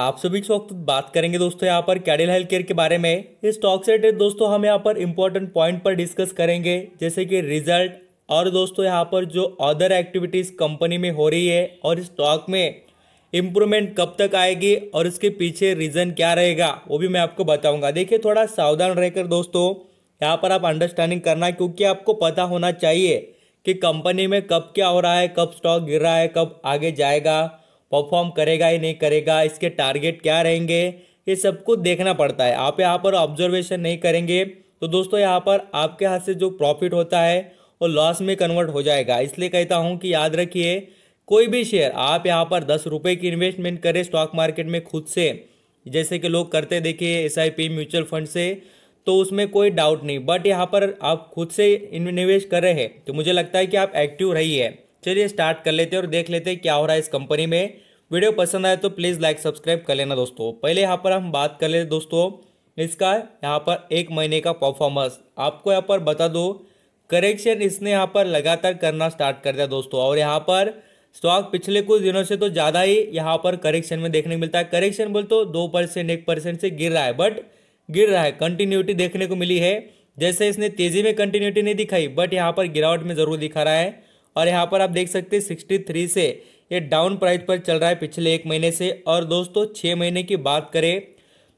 आप सभी इस वक्त बात करेंगे दोस्तों यहाँ पर कैडिल हेल्थ केयर के बारे में इस स्टॉक से रिलेटेड दोस्तों हम यहाँ पर इम्पोर्टेंट पॉइंट पर डिस्कस करेंगे जैसे कि रिजल्ट और दोस्तों यहाँ पर जो अदर एक्टिविटीज़ कंपनी में हो रही है और इस स्टॉक में इम्प्रूवमेंट कब तक आएगी और इसके पीछे रीज़न क्या रहेगा वो भी मैं आपको बताऊंगा देखिए थोड़ा सावधान रहकर दोस्तों यहाँ पर आप अंडरस्टैंडिंग करना क्योंकि आपको पता होना चाहिए कि कंपनी में कब क्या हो रहा है कब स्टॉक गिर रहा है कब आगे जाएगा परफॉर्म करेगा ही नहीं करेगा इसके टारगेट क्या रहेंगे ये सब कुछ देखना पड़ता है आप यहाँ पर ऑब्जर्वेशन नहीं करेंगे तो दोस्तों यहाँ पर आपके हाथ से जो प्रॉफिट होता है वो लॉस में कन्वर्ट हो जाएगा इसलिए कहता हूँ कि याद रखिए कोई भी शेयर आप यहाँ पर दस रुपये की इन्वेस्टमेंट करें स्टॉक मार्केट में खुद से जैसे कि लोग करते देखिए एस म्यूचुअल फंड से तो उसमें कोई डाउट नहीं बट यहाँ पर आप खुद से इन्वेस्ट कर रहे हैं तो मुझे लगता है कि आप एक्टिव रहिए चलिए स्टार्ट कर लेते हैं और देख लेते हैं क्या हो रहा है इस कंपनी में वीडियो पसंद आए तो प्लीज़ लाइक सब्सक्राइब कर लेना दोस्तों पहले यहाँ पर हम बात कर लेते दोस्तों इसका यहाँ पर एक महीने का परफॉर्मेंस आपको यहाँ पर बता दो करेक्शन इसने यहाँ पर लगातार करना स्टार्ट कर दिया दोस्तों और यहाँ पर स्टॉक पिछले कुछ दिनों से तो ज़्यादा ही यहाँ पर करेक्शन में देखने को मिलता है करेक्शन बोल तो दो परसेंट एक परसेंट से गिर रहा है बट गिर रहा है कंटिन्यूटी देखने को मिली है जैसे इसने तेज़ी में कंटिन्यूटी नहीं दिखाई बट यहाँ पर गिरावट में ज़रूर दिखा रहा है और यहाँ पर आप देख सकते हैं सिक्सटी थ्री से ये डाउन प्राइस पर चल रहा है पिछले एक महीने से और दोस्तों छः महीने की बात करें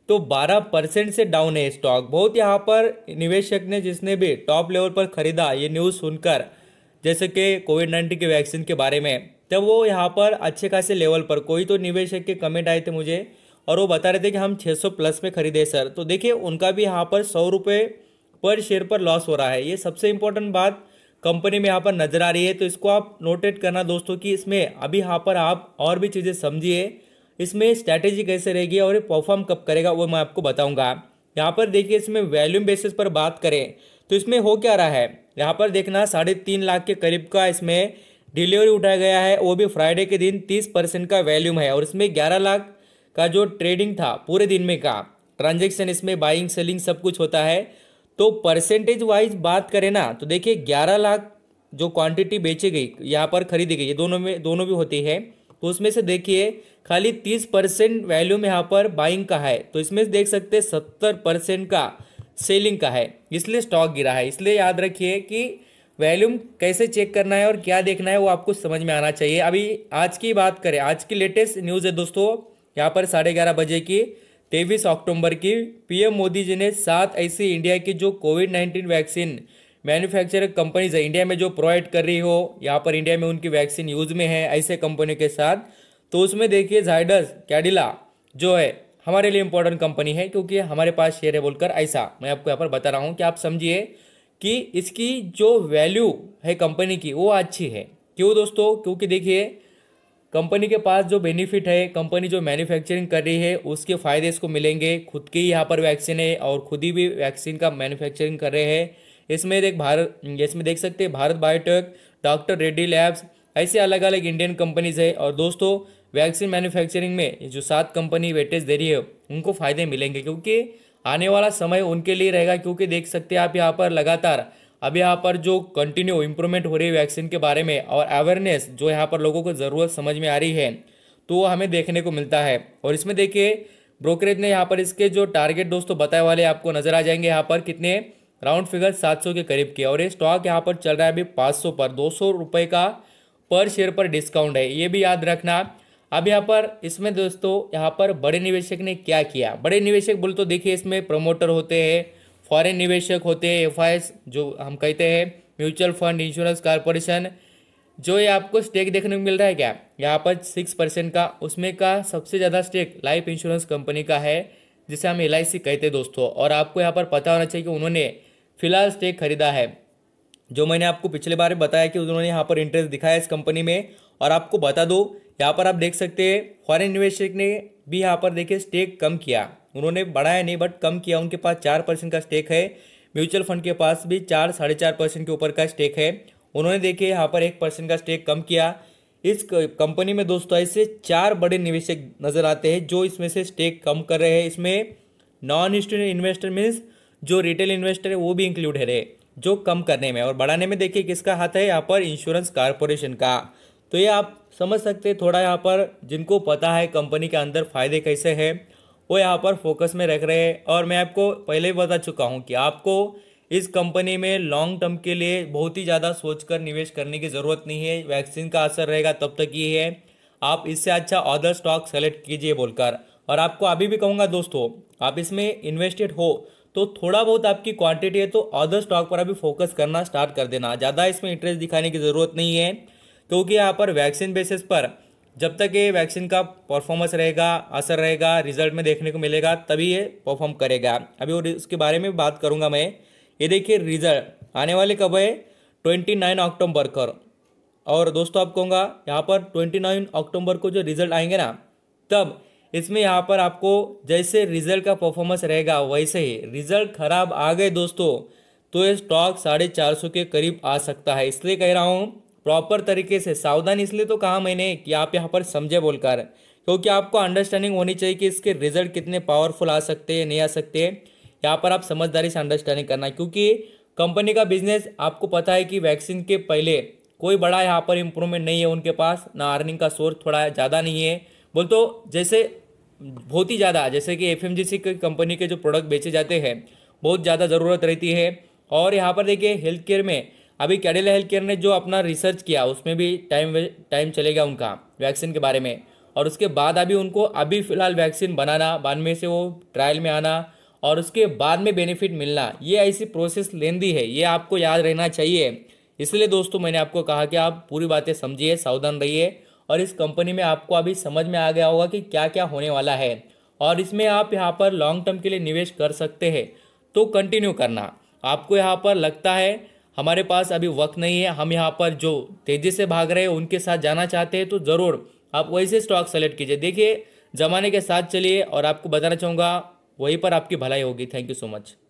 तो 12 परसेंट से डाउन है स्टॉक बहुत यहाँ पर निवेशक ने जिसने भी टॉप लेवल पर खरीदा ये न्यूज़ सुनकर जैसे कि कोविड नाइन्टीन के वैक्सीन के बारे में तब तो वो यहाँ पर अच्छे खासे लेवल पर कोई तो निवेशक के कमेंट आए थे मुझे और वो बता रहे थे कि हम 600 प्लस में खरीदे सर तो देखिए उनका भी यहाँ पर सौ रुपये पर शेयर पर लॉस हो रहा है ये सबसे इम्पोर्टेंट बात कंपनी में यहाँ पर नज़र आ रही है तो इसको आप नोटेट करना दोस्तों कि इसमें अभी यहाँ पर आप और भी चीज़ें समझिए इसमें स्ट्रैटेजी कैसे रहेगी और ये परफॉर्म कब करेगा वो मैं आपको बताऊंगा यहाँ पर देखिए इसमें वैल्यूम बेसिस पर बात करें तो इसमें हो क्या रहा है यहाँ पर देखना साढ़े तीन लाख के करीब का इसमें डिलीवरी उठाया गया है वो भी फ्राइडे के दिन तीस परसेंट का वैल्यूम है और इसमें ग्यारह लाख का जो ट्रेडिंग था पूरे दिन में का ट्रांजेक्शन इसमें बाइंग सेलिंग सब कुछ होता है तो परसेंटेज वाइज बात करें ना तो देखिए ग्यारह लाख जो क्वांटिटी बेची गई यहाँ पर खरीदी गई ये दोनों में दोनों भी होती है तो उसमें से देखिए खाली तीस परसेंट वैल्यू में यहाँ पर बाइंग का है तो इसमें से देख सकते हैं सत्तर परसेंट का सेलिंग का है इसलिए स्टॉक गिरा है इसलिए याद रखिए कि वैल्यूम कैसे चेक करना है और क्या देखना है वो आपको समझ में आना चाहिए अभी आज की बात करें आज की लेटेस्ट न्यूज़ है दोस्तों यहाँ पर साढ़े ग्यारह बजे की तेईस अक्टूबर की पीएम मोदी जी ने सात ऐसी इंडिया की जो covid nineteen vaccine manufacture companies है इंडिया में जो प्रोवाइड कर रही हो यहाँ पर इंडिया में उनकी वैक्सीन यूज में है ऐसे कंपनी के साथ तो उसमें देखिए जाइडस कैडिला जो है हमारे लिए इंपॉर्टेंट कंपनी है क्योंकि हमारे पास शेयर है बोलकर ऐसा मैं आपको यहाँ पर बता रहा हूँ कि आप समझिए कि इसकी जो वैल्यू है कंपनी की वो अच्छी है क्यों दोस्तों क्योंकि देखिए कंपनी के पास जो बेनिफिट है कंपनी जो मैन्युफैक्चरिंग कर रही है उसके फ़ायदे इसको मिलेंगे खुद की यहाँ पर वैक्सीन है और खुद ही भी वैक्सीन का मैन्युफैक्चरिंग कर रहे हैं इसमें देख भारत इसमें देख सकते हैं Bharat Biotech doctor Reddy labs ऐसे अलग अलग इंडियन कंपनीज है और दोस्तों वैक्सीन मैन्युफैक्चरिंग में जो सात कंपनी वेटेज दे रही है उनको फ़ायदे मिलेंगे क्योंकि आने वाला समय उनके लिए रहेगा क्योंकि देख सकते हैं आप यहाँ पर लगातार अब यहाँ पर जो कंटिन्यू इम्प्रूवमेंट हो रही है वैक्सीन के बारे में और अवेयरनेस जो यहाँ पर लोगों को ज़रूरत समझ में आ रही है तो वो हमें देखने को मिलता है और इसमें देखिए ब्रोकरेज ने यहाँ पर इसके जो टारगेट दोस्तों बताए वाले आपको नज़र आ जाएंगे यहाँ पर कितने राउंड फिगर 700 के करीब के और ये स्टॉक यहाँ पर चल रहा है अभी 500 पर दो सौ रुपये का पर शेयर पर डिस्काउंट है ये भी याद रखना अब यहाँ पर इसमें दोस्तों यहाँ पर बड़े निवेशक ने क्या किया बड़े निवेशक बोल तो देखिए इसमें प्रमोटर होते हैं फॉरेन निवेशक होते हैं एफ जो हम कहते हैं म्यूचुअल फंड इंश्योरेंस कॉरपोरेशन जो ये आपको स्टेक देखने को मिल रहा है क्या यहाँ पर सिक्स परसेंट का उसमें का सबसे ज़्यादा स्टेक लाइफ इंश्योरेंस कंपनी का है जिसे हम एल कहते हैं दोस्तों और आपको यहाँ पर पता होना चाहिए कि उन्होंने फिलहाल स्टेक खरीदा है जो मैंने आपको पिछले बार बताया कि उन्होंने यहाँ पर इंटरेस्ट दिखाया इस कंपनी में और आपको बता दो यहाँ पर आप देख सकते हैं फॉरन निवेशक ने भी यहाँ पर देखिए स्टेक कम किया उन्होंने बढ़ाया नहीं बट कम किया उनके पास चार परसेंट का स्टेक है म्यूचुअल फंड के पास भी चार साढ़े चार परसेंट के ऊपर का स्टेक है उन्होंने देखिए यहाँ पर एक परसेंट का स्टेक कम किया इस कंपनी में दोस्तों ऐसे चार बड़े निवेशक नज़र आते हैं जो इसमें से स्टेक कम कर रहे हैं इसमें नॉन इन्वेस्टर मीन्स जो रिटेल इन्वेस्टर है वो भी इंक्लूड है रहे जो कम करने में और बढ़ाने में देखिए किसका हाथ है यहाँ पर इंश्योरेंस कारपोरेशन का तो ये आप समझ सकते हैं थोड़ा यहाँ पर जिनको पता है कंपनी के अंदर फायदे कैसे हैं वो यहाँ पर फोकस में रख रहे हैं और मैं आपको पहले ही बता चुका हूँ कि आपको इस कंपनी में लॉन्ग टर्म के लिए बहुत ही ज़्यादा सोचकर निवेश करने की ज़रूरत नहीं है वैक्सीन का असर रहेगा तब तक ये है आप इससे अच्छा अदर स्टॉक सेलेक्ट कीजिए बोलकर और आपको अभी भी कहूँगा दोस्तों आप इसमें इन्वेस्टेड हो तो थोड़ा बहुत आपकी क्वांटिटी है तो अदर स्टॉक पर अभी फोकस करना स्टार्ट कर देना ज़्यादा इसमें इंटरेस्ट दिखाने की ज़रूरत नहीं है क्योंकि यहाँ पर वैक्सीन बेसिस पर जब तक ये वैक्सीन का परफॉर्मेंस रहेगा असर रहेगा रिजल्ट में देखने को मिलेगा तभी ये परफॉर्म करेगा अभी और उसके बारे में बात करूंगा मैं ये देखिए रिजल्ट आने वाले कब है ट्वेंटी नाइन अक्टूबर कर और दोस्तों आप कहूँगा यहाँ पर ट्वेंटी नाइन अक्टूबर को जो रिजल्ट आएंगे ना तब इसमें यहाँ पर आपको जैसे रिजल्ट का परफॉर्मेंस रहेगा वैसे ही रिजल्ट खराब आ गए दोस्तों तो ये स्टॉक साढ़े चार सौ के करीब आ सकता है इसलिए कह रहा हूँ प्रॉपर तरीके से सावधान इसलिए तो कहा मैंने कि आप यहाँ पर समझे बोलकर क्योंकि आपको अंडरस्टैंडिंग होनी चाहिए कि इसके रिजल्ट कितने पावरफुल आ सकते हैं नहीं आ सकते हैं यहाँ पर आप समझदारी से अंडरस्टैंडिंग करना क्योंकि कंपनी का बिजनेस आपको पता है कि वैक्सीन के पहले कोई बड़ा यहाँ पर इम्प्रूवमेंट नहीं है उनके पास ना अर्निंग का सोर्स थोड़ा ज़्यादा नहीं है बोल तो जैसे बहुत ही ज़्यादा जैसे कि F M G C company के जो प्रोडक्ट बेचे जाते हैं बहुत ज़्यादा ज़रूरत रहती है और यहाँ पर देखिए हेल्थ केयर में अभी कैडिला हेल्थ केयर ने जो अपना रिसर्च किया उसमें भी टाइम टाइम चलेगा उनका वैक्सीन के बारे में और उसके बाद अभी उनको अभी फ़िलहाल वैक्सीन बनाना बाद में से वो ट्रायल में आना और उसके बाद में बेनिफिट मिलना ये ऐसी प्रोसेस लेंदी है ये आपको याद रहना चाहिए इसलिए दोस्तों मैंने आपको कहा कि आप पूरी बातें समझिए सावधान रहिए और इस कंपनी में आपको अभी समझ में आ गया होगा कि क्या क्या होने वाला है और इसमें आप यहाँ पर लॉन्ग टर्म के लिए निवेश कर सकते हैं तो कंटिन्यू करना आपको यहाँ पर लगता है हमारे पास अभी वक्त नहीं है हम यहाँ पर जो तेज़ी से भाग रहे हैं उनके साथ जाना चाहते हैं तो ज़रूर आप वैसे स्टॉक सेलेक्ट कीजिए देखिए ज़माने के साथ चलिए और आपको बताना चाहूँगा वहीं पर आपकी भलाई होगी थैंक यू सो मच